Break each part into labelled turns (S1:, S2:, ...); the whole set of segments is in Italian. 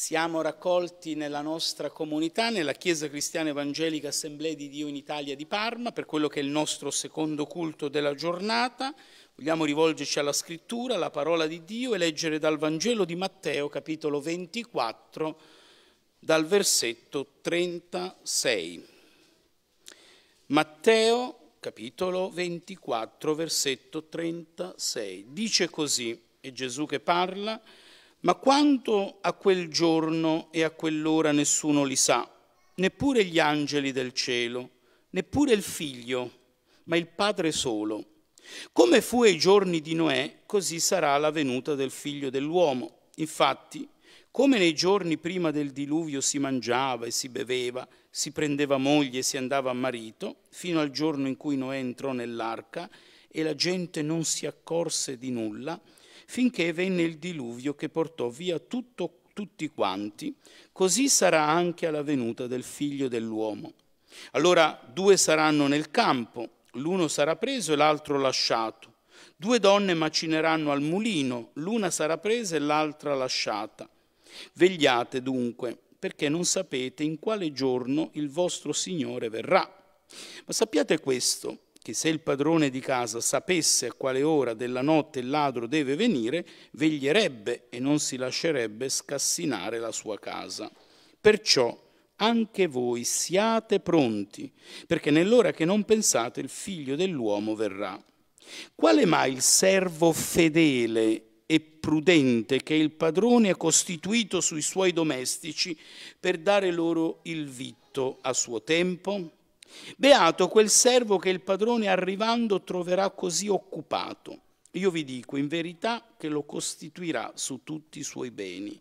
S1: Siamo raccolti nella nostra comunità, nella Chiesa Cristiana Evangelica Assemblea di Dio in Italia di Parma, per quello che è il nostro secondo culto della giornata. Vogliamo rivolgerci alla scrittura, alla parola di Dio e leggere dal Vangelo di Matteo, capitolo 24, dal versetto 36. Matteo, capitolo 24, versetto 36. Dice così, è Gesù che parla, ma quanto a quel giorno e a quell'ora nessuno li sa, neppure gli angeli del cielo, neppure il figlio, ma il Padre solo. Come fu ai giorni di Noè, così sarà la venuta del figlio dell'uomo. Infatti, come nei giorni prima del diluvio si mangiava e si beveva, si prendeva moglie e si andava a marito, fino al giorno in cui Noè entrò nell'arca e la gente non si accorse di nulla, finché venne il diluvio che portò via tutto, tutti quanti, così sarà anche alla venuta del figlio dell'uomo. Allora due saranno nel campo, l'uno sarà preso e l'altro lasciato. Due donne macineranno al mulino, l'una sarà presa e l'altra lasciata. Vegliate dunque, perché non sapete in quale giorno il vostro Signore verrà. Ma sappiate questo, che se il padrone di casa sapesse a quale ora della notte il ladro deve venire, veglierebbe e non si lascerebbe scassinare la sua casa. Perciò anche voi siate pronti, perché nell'ora che non pensate il figlio dell'uomo verrà. Quale mai il servo fedele e prudente che il padrone ha costituito sui suoi domestici per dare loro il vitto a suo tempo? Beato quel servo che il padrone arrivando troverà così occupato. Io vi dico in verità che lo costituirà su tutti i suoi beni.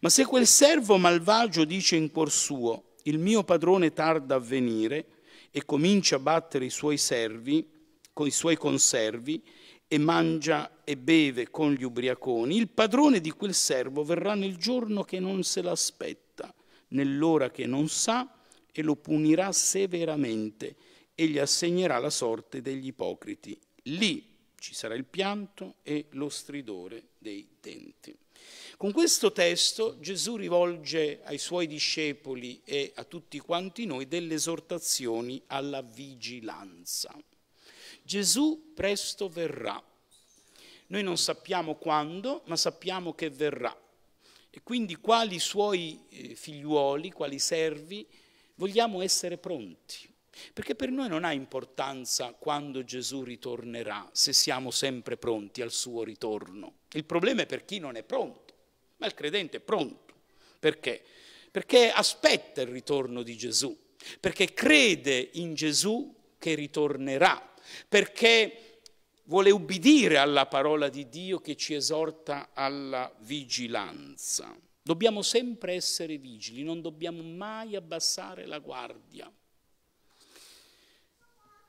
S1: Ma se quel servo malvagio dice in cuor suo, il mio padrone tarda a venire, e comincia a battere i suoi servi, con i suoi conservi, e mangia e beve con gli ubriaconi, il padrone di quel servo verrà nel giorno che non se l'aspetta, nell'ora che non sa, e lo punirà severamente e gli assegnerà la sorte degli ipocriti. Lì ci sarà il pianto e lo stridore dei denti. Con questo testo Gesù rivolge ai suoi discepoli e a tutti quanti noi delle esortazioni alla vigilanza. Gesù presto verrà. Noi non sappiamo quando, ma sappiamo che verrà. E quindi quali suoi eh, figliuoli, quali servi Vogliamo essere pronti, perché per noi non ha importanza quando Gesù ritornerà, se siamo sempre pronti al suo ritorno. Il problema è per chi non è pronto, ma il credente è pronto. Perché? Perché aspetta il ritorno di Gesù, perché crede in Gesù che ritornerà, perché vuole ubbidire alla parola di Dio che ci esorta alla vigilanza. Dobbiamo sempre essere vigili, non dobbiamo mai abbassare la guardia.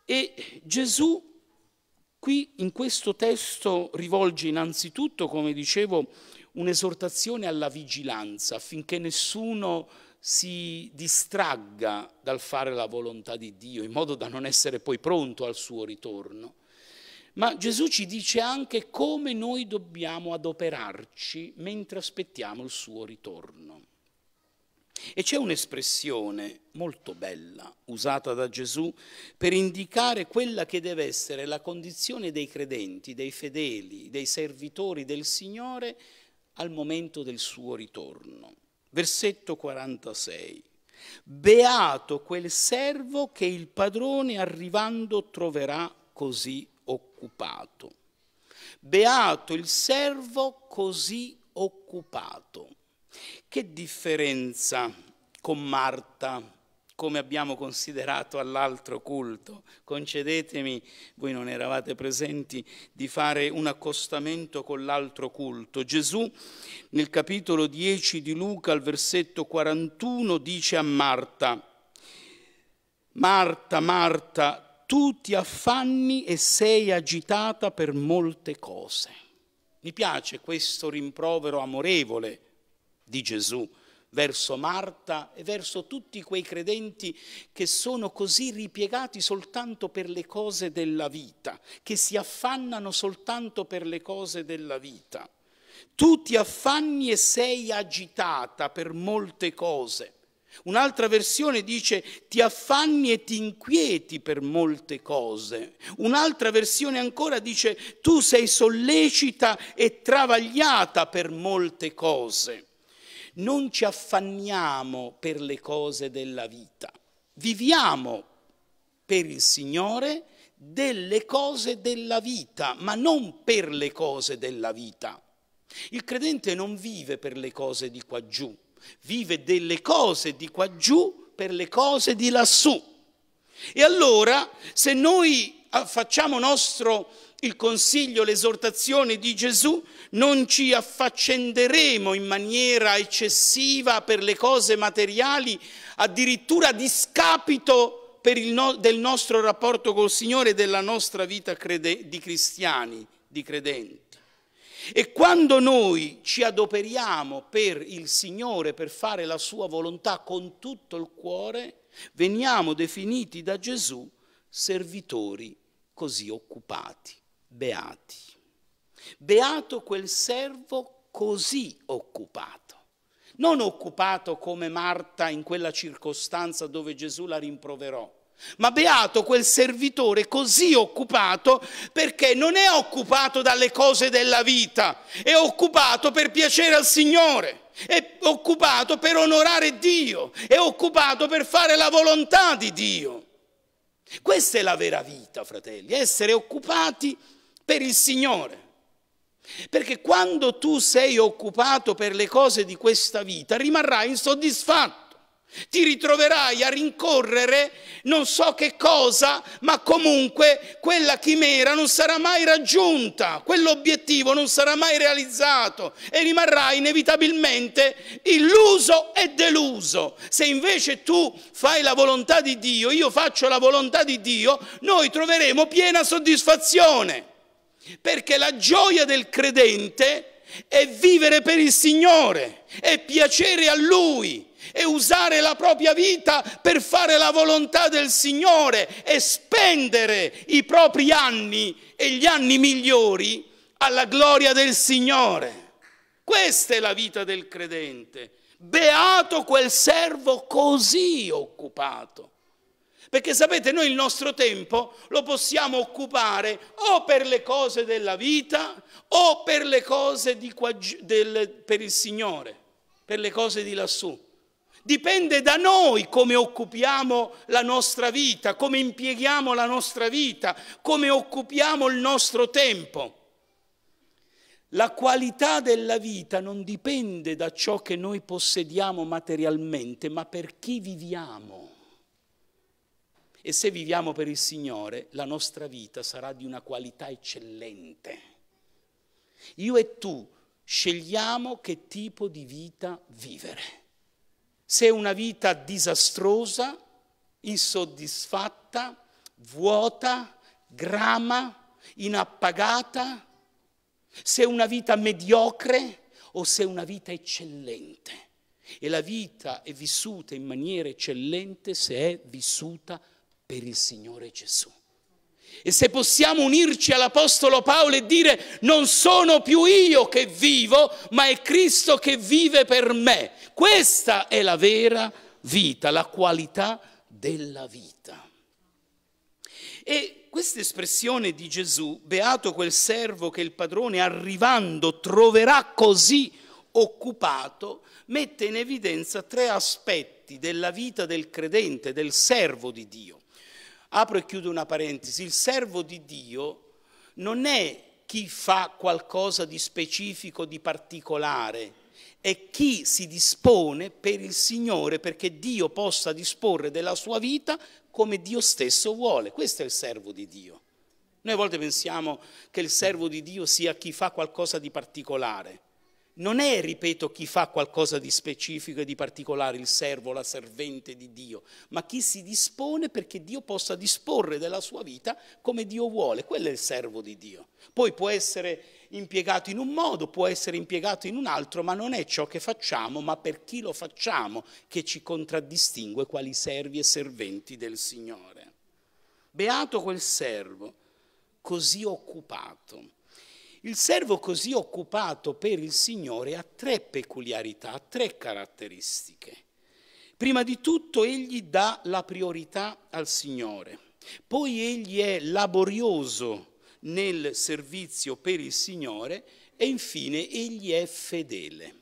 S1: E Gesù qui in questo testo rivolge innanzitutto, come dicevo, un'esortazione alla vigilanza affinché nessuno si distragga dal fare la volontà di Dio, in modo da non essere poi pronto al suo ritorno. Ma Gesù ci dice anche come noi dobbiamo adoperarci mentre aspettiamo il suo ritorno. E c'è un'espressione molto bella usata da Gesù per indicare quella che deve essere la condizione dei credenti, dei fedeli, dei servitori del Signore al momento del suo ritorno. Versetto 46. Beato quel servo che il padrone arrivando troverà così occupato. Beato il servo così occupato. Che differenza con Marta, come abbiamo considerato all'altro culto. Concedetemi, voi non eravate presenti, di fare un accostamento con l'altro culto. Gesù nel capitolo 10 di Luca, al versetto 41, dice a Marta, Marta, Marta, tu ti affanni e sei agitata per molte cose. Mi piace questo rimprovero amorevole di Gesù verso Marta e verso tutti quei credenti che sono così ripiegati soltanto per le cose della vita, che si affannano soltanto per le cose della vita. Tu ti affanni e sei agitata per molte cose. Un'altra versione dice ti affanni e ti inquieti per molte cose. Un'altra versione ancora dice tu sei sollecita e travagliata per molte cose. Non ci affanniamo per le cose della vita. Viviamo per il Signore delle cose della vita, ma non per le cose della vita. Il credente non vive per le cose di qua giù vive delle cose di qua giù per le cose di lassù. E allora, se noi ah, facciamo nostro il consiglio, l'esortazione di Gesù, non ci affaccenderemo in maniera eccessiva per le cose materiali, addirittura a discapito no, del nostro rapporto col Signore e della nostra vita crede, di cristiani, di credenti. E quando noi ci adoperiamo per il Signore, per fare la sua volontà con tutto il cuore, veniamo definiti da Gesù servitori così occupati, beati. Beato quel servo così occupato, non occupato come Marta in quella circostanza dove Gesù la rimproverò ma beato quel servitore così occupato perché non è occupato dalle cose della vita, è occupato per piacere al Signore, è occupato per onorare Dio, è occupato per fare la volontà di Dio. Questa è la vera vita, fratelli, essere occupati per il Signore. Perché quando tu sei occupato per le cose di questa vita rimarrai insoddisfatto. Ti ritroverai a rincorrere non so che cosa, ma comunque quella chimera non sarà mai raggiunta, quell'obiettivo non sarà mai realizzato e rimarrai inevitabilmente illuso e deluso. Se invece tu fai la volontà di Dio, io faccio la volontà di Dio, noi troveremo piena soddisfazione, perché la gioia del credente è vivere per il Signore, è piacere a Lui e usare la propria vita per fare la volontà del Signore e spendere i propri anni e gli anni migliori alla gloria del Signore. Questa è la vita del credente. Beato quel servo così occupato. Perché sapete, noi il nostro tempo lo possiamo occupare o per le cose della vita o per le cose di qua, del, per il Signore, per le cose di lassù. Dipende da noi come occupiamo la nostra vita, come impieghiamo la nostra vita, come occupiamo il nostro tempo. La qualità della vita non dipende da ciò che noi possediamo materialmente, ma per chi viviamo. E se viviamo per il Signore, la nostra vita sarà di una qualità eccellente. Io e tu scegliamo che tipo di vita vivere se è una vita disastrosa, insoddisfatta, vuota, grama, inappagata, se è una vita mediocre o se è una vita eccellente. E la vita è vissuta in maniera eccellente se è vissuta per il Signore Gesù. E se possiamo unirci all'Apostolo Paolo e dire non sono più io che vivo, ma è Cristo che vive per me. Questa è la vera vita, la qualità della vita. E questa espressione di Gesù, beato quel servo che il padrone arrivando troverà così occupato, mette in evidenza tre aspetti della vita del credente, del servo di Dio. Apro e chiudo una parentesi, il servo di Dio non è chi fa qualcosa di specifico, di particolare, è chi si dispone per il Signore perché Dio possa disporre della sua vita come Dio stesso vuole. Questo è il servo di Dio. Noi a volte pensiamo che il servo di Dio sia chi fa qualcosa di particolare non è, ripeto, chi fa qualcosa di specifico e di particolare, il servo, la servente di Dio, ma chi si dispone perché Dio possa disporre della sua vita come Dio vuole. Quello è il servo di Dio. Poi può essere impiegato in un modo, può essere impiegato in un altro, ma non è ciò che facciamo, ma per chi lo facciamo che ci contraddistingue quali servi e serventi del Signore. Beato quel servo così occupato il servo così occupato per il Signore ha tre peculiarità, tre caratteristiche. Prima di tutto egli dà la priorità al Signore, poi egli è laborioso nel servizio per il Signore e infine egli è fedele.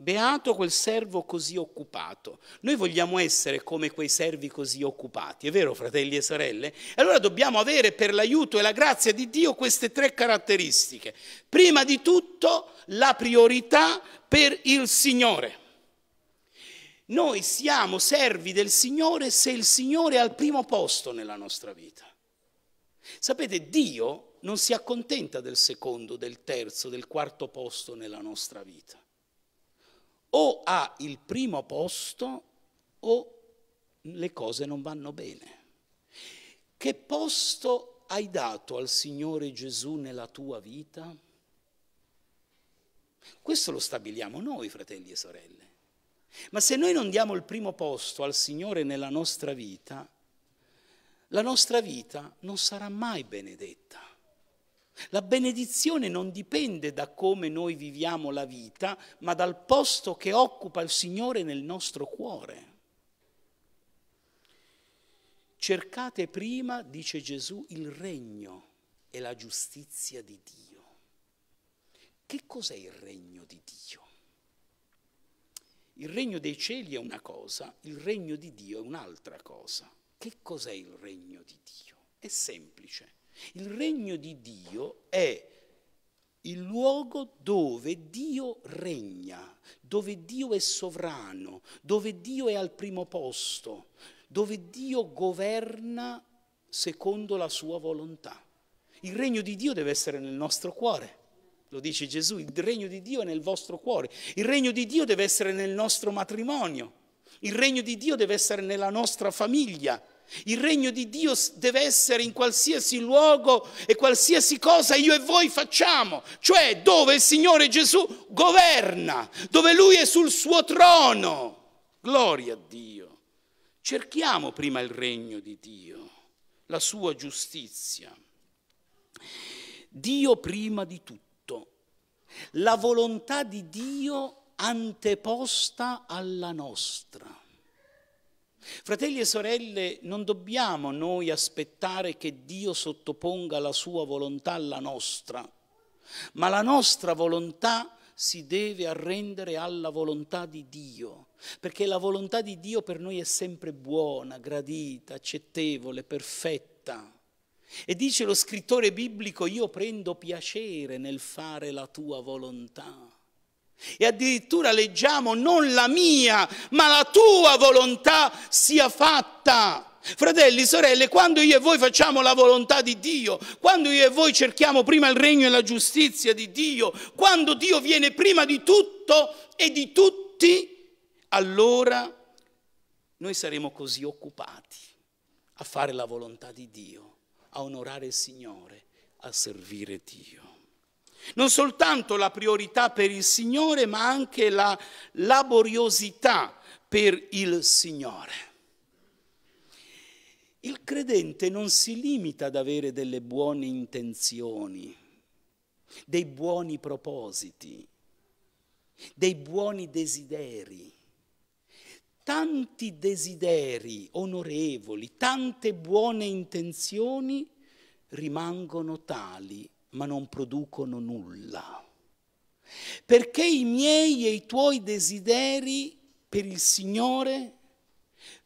S1: Beato quel servo così occupato. Noi vogliamo essere come quei servi così occupati, è vero fratelli e sorelle? Allora dobbiamo avere per l'aiuto e la grazia di Dio queste tre caratteristiche. Prima di tutto la priorità per il Signore. Noi siamo servi del Signore se il Signore è al primo posto nella nostra vita. Sapete, Dio non si accontenta del secondo, del terzo, del quarto posto nella nostra vita o ha il primo posto o le cose non vanno bene. Che posto hai dato al Signore Gesù nella tua vita? Questo lo stabiliamo noi, fratelli e sorelle. Ma se noi non diamo il primo posto al Signore nella nostra vita, la nostra vita non sarà mai benedetta. La benedizione non dipende da come noi viviamo la vita, ma dal posto che occupa il Signore nel nostro cuore. Cercate prima, dice Gesù, il regno e la giustizia di Dio. Che cos'è il regno di Dio? Il regno dei cieli è una cosa, il regno di Dio è un'altra cosa. Che cos'è il regno di Dio? È semplice il regno di Dio è il luogo dove Dio regna, dove Dio è sovrano, dove Dio è al primo posto, dove Dio governa secondo la sua volontà. Il regno di Dio deve essere nel nostro cuore. Lo dice Gesù, il regno di Dio è nel vostro cuore, il regno di Dio deve essere nel nostro matrimonio, il regno di Dio deve essere nella nostra famiglia, il regno di Dio deve essere in qualsiasi luogo e qualsiasi cosa io e voi facciamo, cioè dove il Signore Gesù governa, dove Lui è sul suo trono. Gloria a Dio. Cerchiamo prima il regno di Dio, la sua giustizia. Dio prima di tutto, la volontà di Dio anteposta alla nostra. Fratelli e sorelle, non dobbiamo noi aspettare che Dio sottoponga la sua volontà alla nostra, ma la nostra volontà si deve arrendere alla volontà di Dio, perché la volontà di Dio per noi è sempre buona, gradita, accettevole, perfetta. E dice lo scrittore biblico, io prendo piacere nel fare la tua volontà. E addirittura leggiamo non la mia, ma la tua volontà sia fatta. Fratelli, sorelle, quando io e voi facciamo la volontà di Dio, quando io e voi cerchiamo prima il regno e la giustizia di Dio, quando Dio viene prima di tutto e di tutti, allora noi saremo così occupati a fare la volontà di Dio, a onorare il Signore, a servire Dio. Non soltanto la priorità per il Signore, ma anche la laboriosità per il Signore. Il credente non si limita ad avere delle buone intenzioni, dei buoni propositi, dei buoni desideri. Tanti desideri onorevoli, tante buone intenzioni rimangono tali ma non producono nulla. Perché i miei e i tuoi desideri per il Signore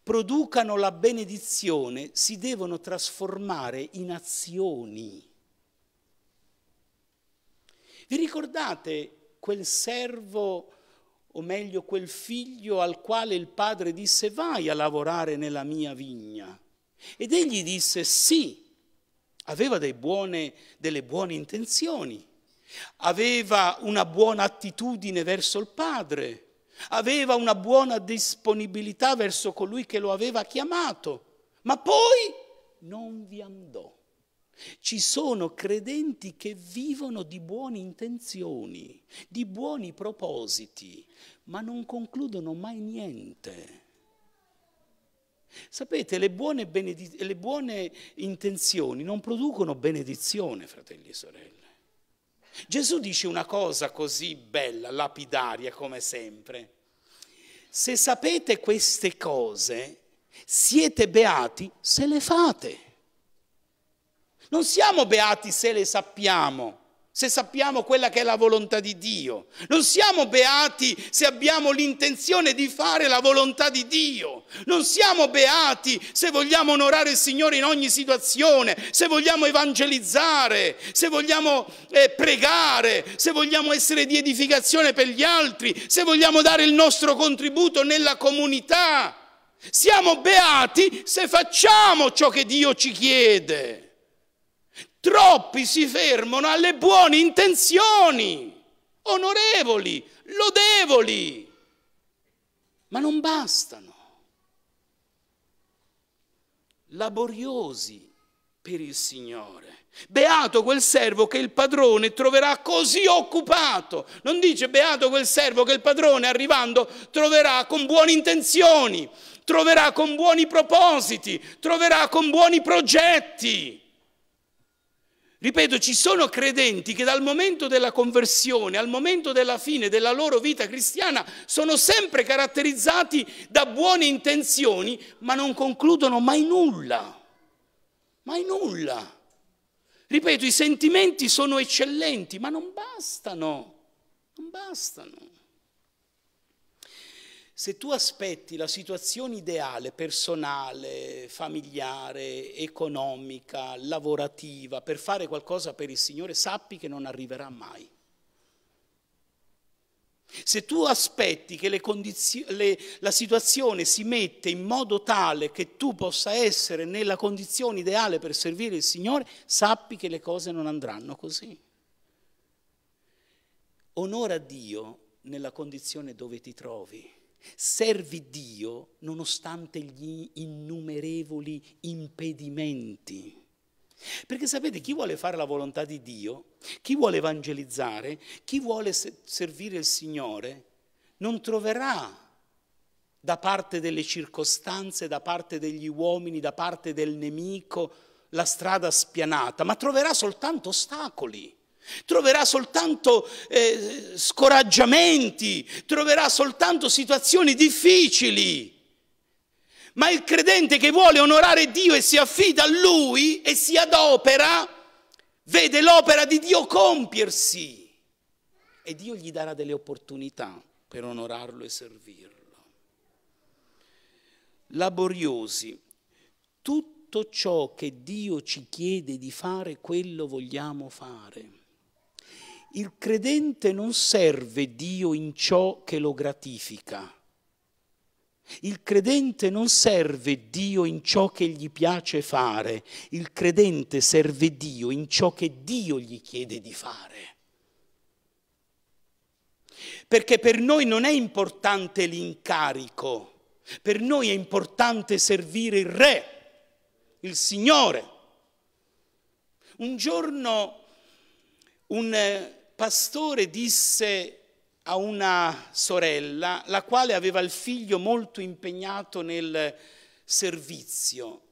S1: producano la benedizione, si devono trasformare in azioni. Vi ricordate quel servo, o meglio quel figlio al quale il padre disse vai a lavorare nella mia vigna? Ed egli disse sì, aveva buone, delle buone intenzioni, aveva una buona attitudine verso il Padre, aveva una buona disponibilità verso colui che lo aveva chiamato, ma poi non vi andò. Ci sono credenti che vivono di buone intenzioni, di buoni propositi, ma non concludono mai niente. Sapete, le buone, le buone, intenzioni non producono benedizione, fratelli e sorelle. Gesù dice una cosa così bella, lapidaria come sempre. Se sapete queste cose, siete beati se le fate. Non siamo beati se le sappiamo se sappiamo quella che è la volontà di Dio. Non siamo beati se abbiamo l'intenzione di fare la volontà di Dio. Non siamo beati se vogliamo onorare il Signore in ogni situazione, se vogliamo evangelizzare, se vogliamo eh, pregare, se vogliamo essere di edificazione per gli altri, se vogliamo dare il nostro contributo nella comunità. Siamo beati se facciamo ciò che Dio ci chiede. Troppi si fermano alle buone intenzioni, onorevoli, lodevoli, ma non bastano. Laboriosi per il Signore. Beato quel servo che il padrone troverà così occupato. Non dice beato quel servo che il padrone arrivando troverà con buone intenzioni, troverà con buoni propositi, troverà con buoni progetti. Ripeto, ci sono credenti che dal momento della conversione al momento della fine della loro vita cristiana sono sempre caratterizzati da buone intenzioni, ma non concludono mai nulla. Mai nulla. Ripeto, i sentimenti sono eccellenti, ma non bastano. Non bastano. Se tu aspetti la situazione ideale, personale, familiare, economica, lavorativa, per fare qualcosa per il Signore, sappi che non arriverà mai. Se tu aspetti che le, la situazione si mette in modo tale che tu possa essere nella condizione ideale per servire il Signore, sappi che le cose non andranno così. Onora Dio nella condizione dove ti trovi. Servi Dio nonostante gli innumerevoli impedimenti. Perché sapete, chi vuole fare la volontà di Dio, chi vuole evangelizzare, chi vuole servire il Signore, non troverà da parte delle circostanze, da parte degli uomini, da parte del nemico, la strada spianata, ma troverà soltanto ostacoli troverà soltanto eh, scoraggiamenti, troverà soltanto situazioni difficili. Ma il credente che vuole onorare Dio e si affida a Lui e si adopera, vede l'opera di Dio compiersi e Dio gli darà delle opportunità per onorarlo e servirlo. Laboriosi, tutto ciò che Dio ci chiede di fare, quello vogliamo fare. Il credente non serve Dio in ciò che lo gratifica. Il credente non serve Dio in ciò che gli piace fare, il credente serve Dio in ciò che Dio gli chiede di fare. Perché per noi non è importante l'incarico, per noi è importante servire il Re, il Signore. Un giorno un eh, pastore disse a una sorella, la quale aveva il figlio molto impegnato nel servizio,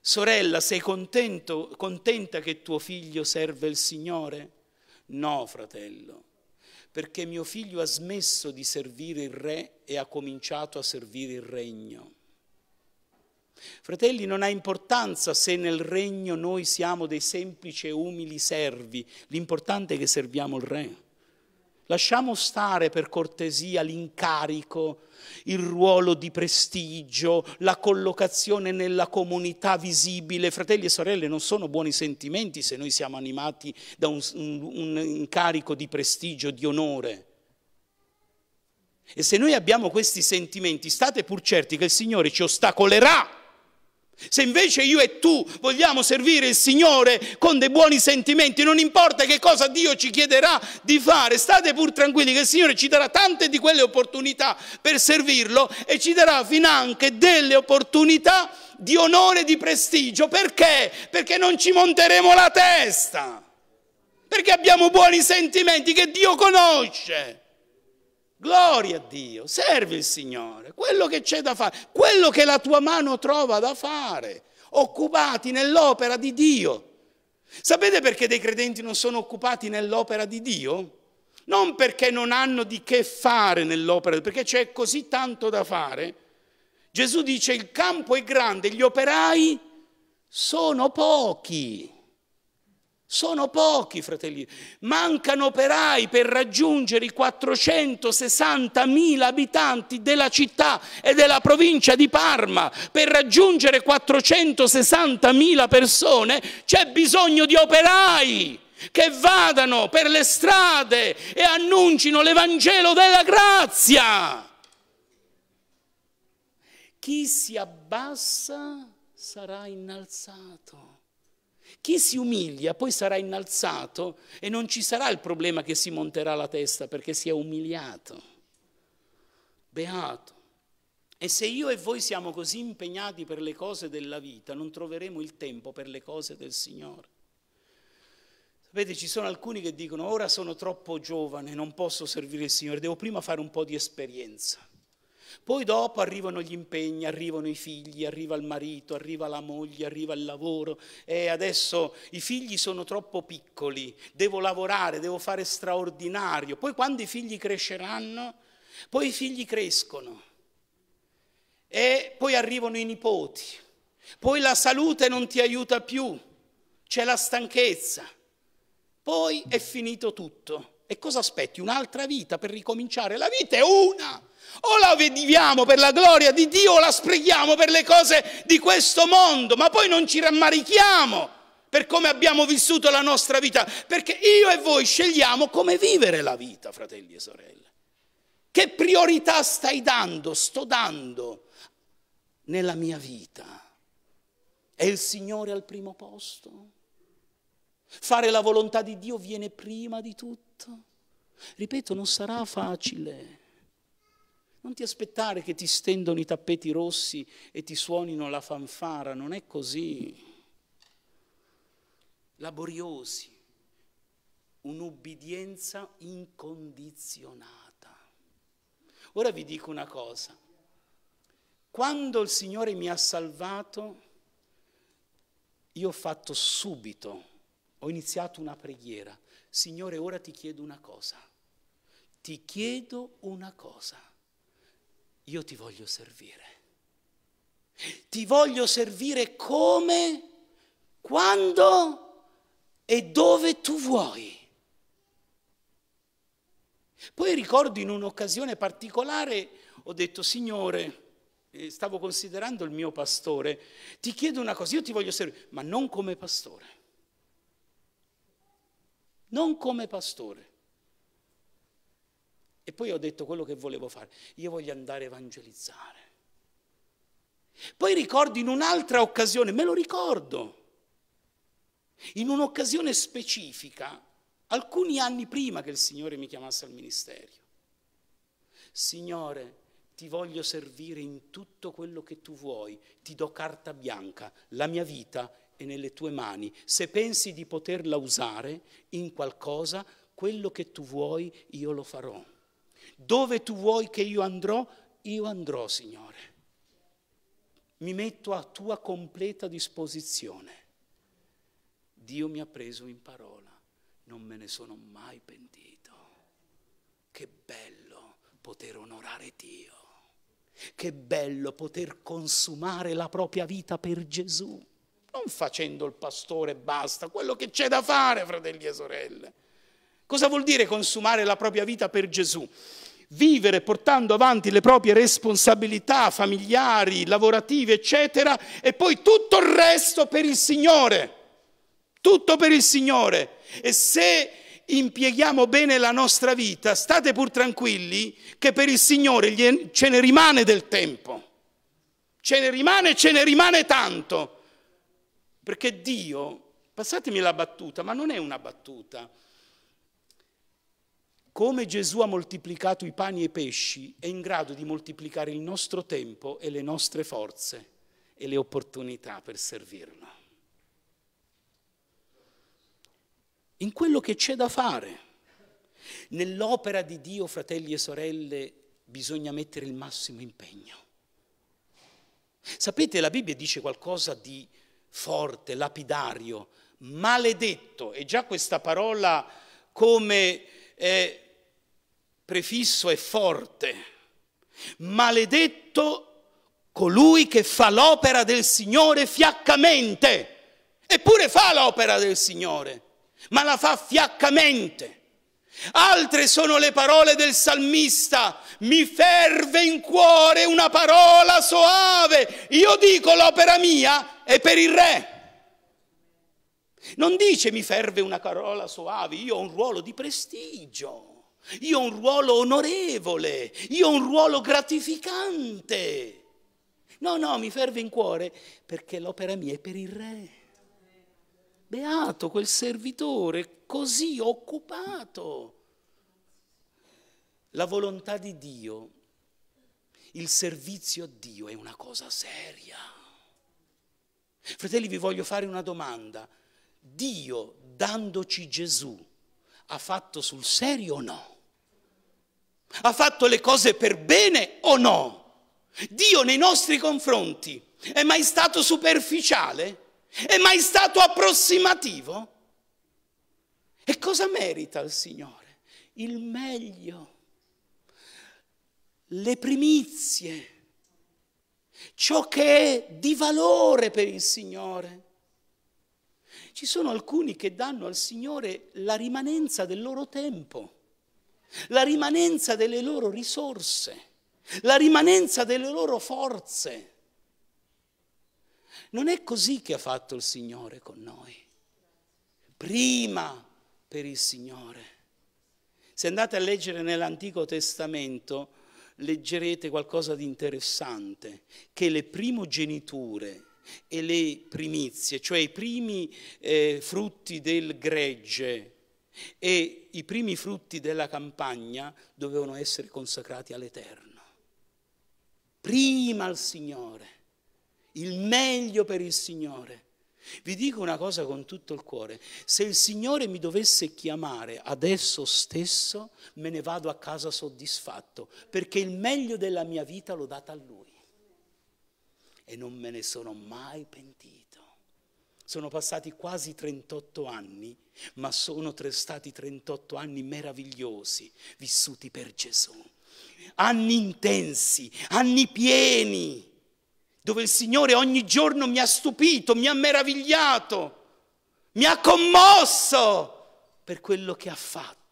S1: sorella, sei contento, contenta che tuo figlio serve il Signore? No, fratello, perché mio figlio ha smesso di servire il Re e ha cominciato a servire il Regno. Fratelli, non ha importanza se nel regno noi siamo dei semplici e umili servi, l'importante è che serviamo il Re. Lasciamo stare per cortesia l'incarico, il ruolo di prestigio, la collocazione nella comunità visibile. Fratelli e sorelle, non sono buoni sentimenti se noi siamo animati da un, un, un incarico di prestigio, di onore. E se noi abbiamo questi sentimenti, state pur certi che il Signore ci ostacolerà se invece io e tu vogliamo servire il Signore con dei buoni sentimenti, non importa che cosa Dio ci chiederà di fare, state pur tranquilli che il Signore ci darà tante di quelle opportunità per servirlo e ci darà finanche delle opportunità di onore e di prestigio. Perché? Perché non ci monteremo la testa, perché abbiamo buoni sentimenti che Dio conosce. Gloria a Dio, servi il Signore, quello che c'è da fare, quello che la tua mano trova da fare, occupati nell'opera di Dio. Sapete perché dei credenti non sono occupati nell'opera di Dio? Non perché non hanno di che fare nell'opera, perché c'è così tanto da fare. Gesù dice il campo è grande, gli operai sono pochi. Sono pochi, fratelli. Mancano operai per raggiungere i 460.000 abitanti della città e della provincia di Parma. Per raggiungere 460.000 persone c'è bisogno di operai che vadano per le strade e annuncino l'Evangelo della grazia. Chi si abbassa sarà innalzato chi si umilia poi sarà innalzato e non ci sarà il problema che si monterà la testa perché si è umiliato. Beato. E se io e voi siamo così impegnati per le cose della vita, non troveremo il tempo per le cose del Signore. Sapete, ci sono alcuni che dicono ora sono troppo giovane, non posso servire il Signore, devo prima fare un po' di esperienza. Poi dopo arrivano gli impegni, arrivano i figli, arriva il marito, arriva la moglie, arriva il lavoro e adesso i figli sono troppo piccoli, devo lavorare, devo fare straordinario. Poi quando i figli cresceranno, poi i figli crescono e poi arrivano i nipoti, poi la salute non ti aiuta più, c'è la stanchezza, poi è finito tutto. E cosa aspetti? Un'altra vita per ricominciare? La vita è una! O la viviamo per la gloria di Dio o la sprechiamo per le cose di questo mondo, ma poi non ci rammarichiamo per come abbiamo vissuto la nostra vita, perché io e voi scegliamo come vivere la vita, fratelli e sorelle. Che priorità stai dando, sto dando nella mia vita? È il Signore al primo posto? Fare la volontà di Dio viene prima di tutto? Ripeto, non sarà facile. Non ti aspettare che ti stendono i tappeti rossi e ti suonino la fanfara, non è così. Laboriosi, un'ubbidienza incondizionata. Ora vi dico una cosa, quando il Signore mi ha salvato, io ho fatto subito, ho iniziato una preghiera, Signore ora ti chiedo una cosa, ti chiedo una cosa io ti voglio servire. Ti voglio servire come, quando e dove tu vuoi. Poi ricordo in un'occasione particolare, ho detto, Signore, eh, stavo considerando il mio pastore, ti chiedo una cosa, io ti voglio servire, ma non come pastore. Non come pastore. E poi ho detto quello che volevo fare, io voglio andare a evangelizzare. Poi ricordo in un'altra occasione, me lo ricordo, in un'occasione specifica, alcuni anni prima che il Signore mi chiamasse al ministero. Signore, ti voglio servire in tutto quello che tu vuoi, ti do carta bianca, la mia vita è nelle tue mani. Se pensi di poterla usare in qualcosa, quello che tu vuoi io lo farò. Dove tu vuoi che io andrò, io andrò, Signore. Mi metto a tua completa disposizione. Dio mi ha preso in parola, non me ne sono mai pentito. Che bello poter onorare Dio. Che bello poter consumare la propria vita per Gesù non facendo il pastore basta, quello che c'è da fare, fratelli e sorelle. Cosa vuol dire consumare la propria vita per Gesù? vivere portando avanti le proprie responsabilità familiari, lavorative, eccetera, e poi tutto il resto per il Signore. Tutto per il Signore. E se impieghiamo bene la nostra vita, state pur tranquilli che per il Signore ce ne rimane del tempo. Ce ne rimane, ce ne rimane tanto. Perché Dio, passatemi la battuta, ma non è una battuta come Gesù ha moltiplicato i pani e i pesci, è in grado di moltiplicare il nostro tempo e le nostre forze e le opportunità per servirlo. In quello che c'è da fare. Nell'opera di Dio, fratelli e sorelle, bisogna mettere il massimo impegno. Sapete, la Bibbia dice qualcosa di forte, lapidario, maledetto, e già questa parola come eh, prefisso è forte. Maledetto colui che fa l'opera del Signore fiaccamente. Eppure fa l'opera del Signore, ma la fa fiaccamente. Altre sono le parole del salmista, mi ferve in cuore una parola soave, io dico l'opera mia è per il re. Non dice mi ferve una parola soave, io ho un ruolo di prestigio. Io ho un ruolo onorevole, io ho un ruolo gratificante. No, no, mi ferve in cuore perché l'opera mia è per il re. Beato quel servitore così occupato. La volontà di Dio, il servizio a Dio è una cosa seria. Fratelli, vi voglio fare una domanda. Dio, dandoci Gesù, ha fatto sul serio o no? Ha fatto le cose per bene o no? Dio nei nostri confronti è mai stato superficiale? È mai stato approssimativo? E cosa merita il Signore? Il meglio, le primizie, ciò che è di valore per il Signore. Ci sono alcuni che danno al Signore la rimanenza del loro tempo la rimanenza delle loro risorse, la rimanenza delle loro forze. Non è così che ha fatto il Signore con noi. Prima per il Signore. Se andate a leggere nell'Antico Testamento, leggerete qualcosa di interessante, che le primogeniture e le primizie, cioè i primi eh, frutti del gregge, e i primi frutti della campagna dovevano essere consacrati all'Eterno. Prima al Signore, il meglio per il Signore. Vi dico una cosa con tutto il cuore, se il Signore mi dovesse chiamare adesso stesso, me ne vado a casa soddisfatto, perché il meglio della mia vita l'ho data a Lui. E non me ne sono mai pentito. Sono passati quasi 38 anni, ma sono stati 38 anni meravigliosi vissuti per Gesù. Anni intensi, anni pieni, dove il Signore ogni giorno mi ha stupito, mi ha meravigliato, mi ha commosso per quello che ha fatto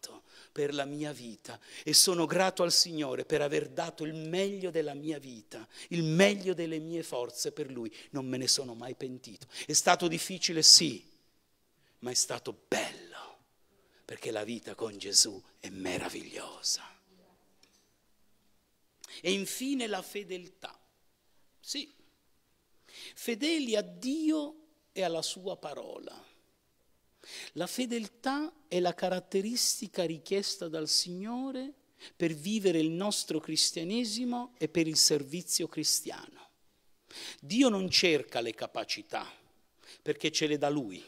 S1: per la mia vita e sono grato al Signore per aver dato il meglio della mia vita, il meglio delle mie forze per Lui. Non me ne sono mai pentito. È stato difficile, sì, ma è stato bello, perché la vita con Gesù è meravigliosa. E infine la fedeltà. Sì, fedeli a Dio e alla sua parola. La fedeltà è la caratteristica richiesta dal Signore per vivere il nostro cristianesimo e per il servizio cristiano. Dio non cerca le capacità perché ce le dà Lui.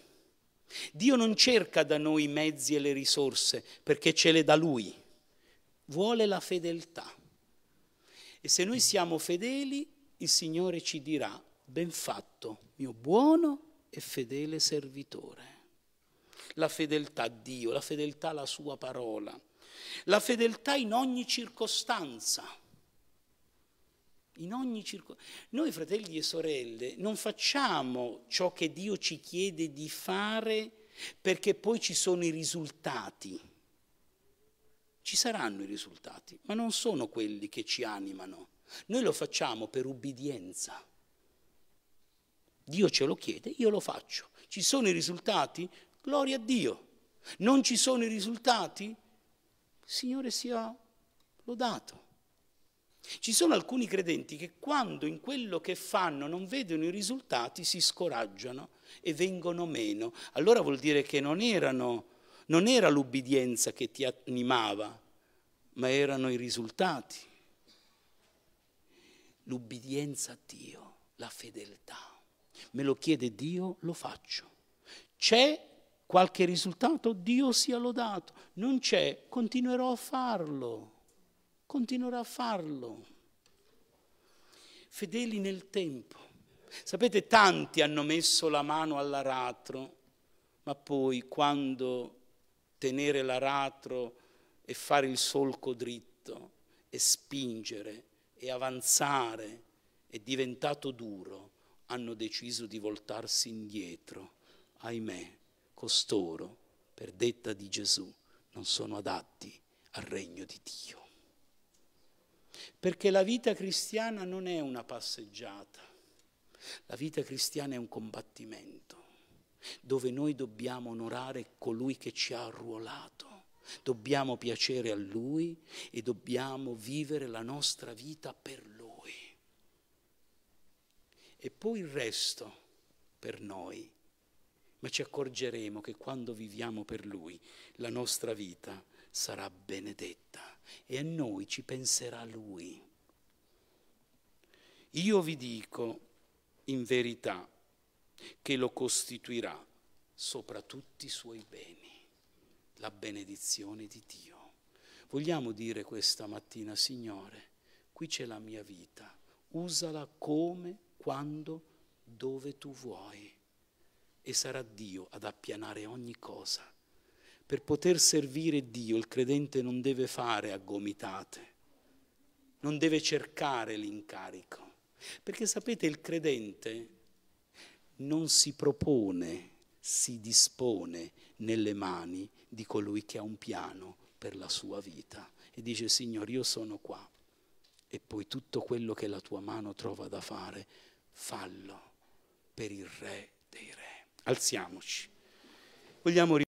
S1: Dio non cerca da noi i mezzi e le risorse perché ce le dà Lui. Vuole la fedeltà. E se noi siamo fedeli, il Signore ci dirà, ben fatto, mio buono e fedele servitore la fedeltà a Dio, la fedeltà alla sua parola, la fedeltà in ogni circostanza. In ogni circostanza. Noi fratelli e sorelle non facciamo ciò che Dio ci chiede di fare perché poi ci sono i risultati. Ci saranno i risultati, ma non sono quelli che ci animano. Noi lo facciamo per ubbidienza. Dio ce lo chiede, io lo faccio. Ci sono i risultati? Gloria a Dio. Non ci sono i risultati? Il Signore sia lodato. Ci sono alcuni credenti che quando in quello che fanno non vedono i risultati si scoraggiano e vengono meno. Allora vuol dire che non, erano, non era l'ubbidienza che ti animava, ma erano i risultati. L'ubbidienza a Dio, la fedeltà. Me lo chiede Dio, lo faccio. C'è qualche risultato, Dio sia lodato. Non c'è, continuerò a farlo, continuerò a farlo. Fedeli nel tempo. Sapete, tanti hanno messo la mano all'aratro, ma poi quando tenere l'aratro e fare il solco dritto e spingere e avanzare è diventato duro, hanno deciso di voltarsi indietro, ahimè costoro, per detta di Gesù, non sono adatti al regno di Dio. Perché la vita cristiana non è una passeggiata, la vita cristiana è un combattimento dove noi dobbiamo onorare colui che ci ha arruolato. Dobbiamo piacere a Lui e dobbiamo vivere la nostra vita per Lui. E poi il resto per noi ma ci accorgeremo che quando viviamo per Lui la nostra vita sarà benedetta e a noi ci penserà Lui. Io vi dico in verità che lo costituirà sopra tutti i suoi beni, la benedizione di Dio. Vogliamo dire questa mattina, Signore, qui c'è la mia vita, usala come, quando, dove tu vuoi e sarà Dio ad appianare ogni cosa. Per poter servire Dio il credente non deve fare a gomitate, non deve cercare l'incarico, perché sapete il credente non si propone, si dispone nelle mani di colui che ha un piano per la sua vita e dice Signore io sono qua e poi tutto quello che la tua mano trova da fare fallo per il Re dei Re alziamoci. Vogliamo